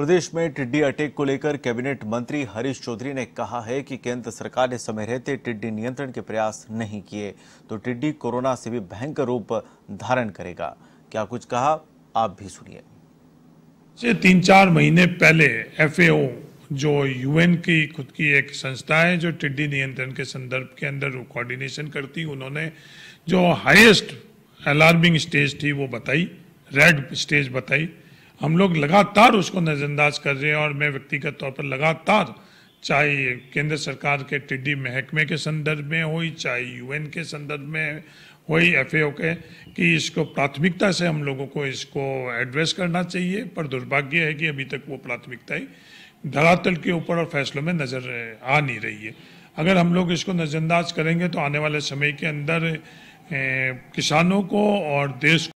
प्रदेश में टिड्डी अटैक को लेकर कैबिनेट मंत्री हरीश चौधरी ने कहा है कि केंद्र सरकार ने समय रहते टिड्डी नियंत्रण के प्रयास नहीं किए तो टिड्डी कोरोना से भी भयंकर रूप धारण करेगा क्या कुछ कहा आप भी सुनिए तीन चार महीने पहले एफएओ जो यूएन की खुद की एक संस्था है जो टिड्डी नियंत्रण के संदर्भ के अंदर कोऑर्डिनेशन करती उन्होंने जो हाईएस्ट अलार्मिंग स्टेज थी वो बताई रेड स्टेज बताई हम लोग लगातार उसको नज़रअंदाज कर रहे हैं और मैं व्यक्तिगत तौर पर लगातार चाहे केंद्र सरकार के टिड्डी महकमे के संदर्भ में हो चाहे यूएन के संदर्भ में हो एफ के कि इसको प्राथमिकता से हम लोगों को इसको एड्रेस करना चाहिए पर दुर्भाग्य है कि अभी तक वो प्राथमिकता ही धरातल के ऊपर और फैसलों में नज़र आ नहीं रही है अगर हम लोग इसको नज़रअंदाज करेंगे तो आने वाले समय के अंदर किसानों को और देश